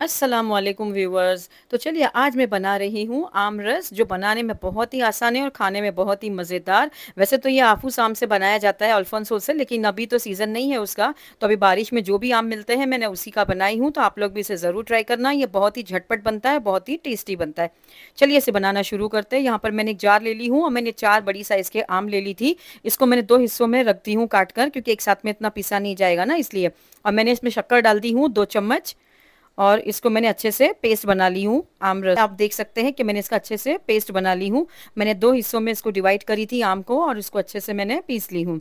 Aslam viewers तो चलिए आज मैं बना रही हूँ आम रस जो बनाने में बहुत ही आसान है और खाने में बहुत ही मज़ेदार वैसे तो ये आफूस आम से बनाया जाता है अल्फोंसो से लेकिन अभी तो सीज़न नहीं है उसका तो अभी बारिश में जो भी आम मिलते हैं मैंने उसी का बनाई हूँ तो आप लोग भी इसे ज़रूर ट्राई करना ये बहुत ही झटपट बनता है बहुत ही टेस्टी बनता है चलिए इसे बनाना शुरू करते हैं यहाँ पर मैंने एक जार ले ली हूँ और मैंने चार बड़ी साइज़ के आम ले ली थी इसको मैंने दो हिस्सों में रख दी हूँ काट कर क्योंकि एक साथ में इतना पिसा नहीं जाएगा ना इसलिए और मैंने इसमें शक्कर डाल दी हूँ दो चम्मच और इसको मैंने अच्छे से पेस्ट बना ली हूँ आम रस आप देख सकते हैं कि मैंने इसका अच्छे से पेस्ट बना ली हूँ मैंने दो हिस्सों में इसको डिवाइड करी थी आम को और इसको अच्छे से मैंने पीस ली हूँ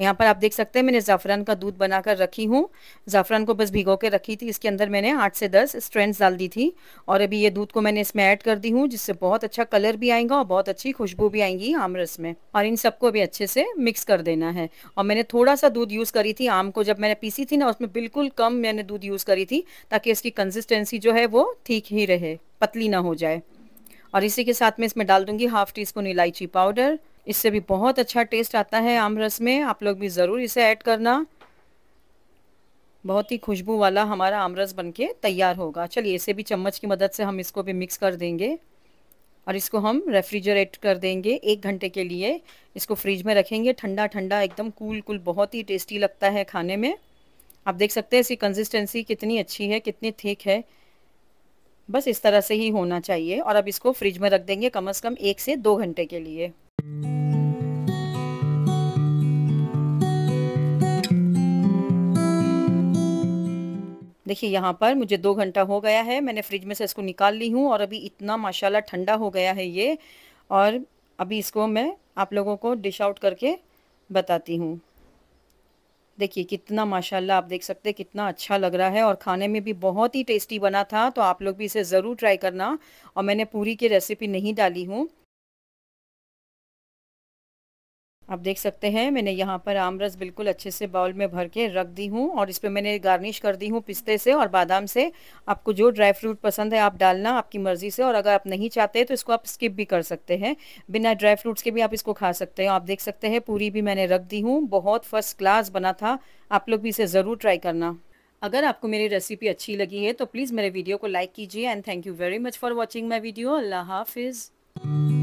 यहाँ पर आप देख सकते हैं मैंने ज़ाफ़रान का दूध बनाकर रखी हूँ ज़ाफ़रान को बस भिगो के रखी थी इसके अंदर मैंने आठ से दस स्ट्रेंथ डाल दी थी और अभी ये दूध को मैंने इसमें ऐड कर दी हूँ जिससे बहुत अच्छा कलर भी आएगा और बहुत अच्छी खुशबू भी आएंगी आम रस में और इन सबको भी अच्छे से मिक्स कर देना है और मैंने थोड़ा सा दूध यूज़ करी थी आम को जब मैंने पीसी थी ना उसमें बिल्कुल कम मैंने दूध यूज़ करी थी ताकि इसकी कंसिस्टेंसी जो है वो ठीक ही रहे पतली ना हो जाए और इसी के साथ मैं इसमें डाल दूंगी हाफ टी स्पून इलायची पाउडर इससे भी बहुत अच्छा टेस्ट आता है आम रस में आप लोग भी ज़रूर इसे ऐड करना बहुत ही खुशबू वाला हमारा आमरस बनके तैयार होगा चलिए इसे भी चम्मच की मदद से हम इसको भी मिक्स कर देंगे और इसको हम रेफ्रिजरेट कर देंगे एक घंटे के लिए इसको फ्रिज में रखेंगे ठंडा ठंडा एकदम कूल कूल बहुत ही टेस्टी लगता है खाने में आप देख सकते हैं इसकी कंसिस्टेंसी कितनी अच्छी है कितनी थिक है बस इस तरह से ही होना चाहिए और अब इसको फ्रिज में रख देंगे कम अज़ कम एक से दो घंटे के लिए देखिए यहाँ पर मुझे दो घंटा हो गया है मैंने फ्रिज में से इसको निकाल ली हूँ और अभी इतना माशाल्लाह ठंडा हो गया है ये और अभी इसको मैं आप लोगों को डिश आउट करके बताती हूँ देखिए कितना माशाल्लाह आप देख सकते हैं कितना अच्छा लग रहा है और खाने में भी बहुत ही टेस्टी बना था तो आप लोग भी इसे ज़रूर ट्राई करना और मैंने पूरी की रेसिपी नहीं डाली हूँ आप देख सकते हैं मैंने यहाँ पर आम रस बिल्कुल अच्छे से बाउल में भर के रख दी हूँ और इस पर मैंने गार्निश कर दी हूँ पिस्ते से और बादाम से आपको जो ड्राई फ्रूट पसंद है आप डालना आपकी मर्ज़ी से और अगर आप नहीं चाहते तो इसको आप स्किप भी कर सकते हैं बिना ड्राई फ्रूट्स के भी आप इसको खा सकते हैं आप देख सकते हैं पूरी भी मैंने रख दी हूँ बहुत फर्स्ट क्लास बना था आप लोग भी इसे ज़रूर ट्राई करना अगर आपको मेरी रेसिपी अच्छी लगी है तो प्लीज़ मेरे वीडियो को लाइक कीजिए and thank you very much for watching my video अल्लाह हाफिज़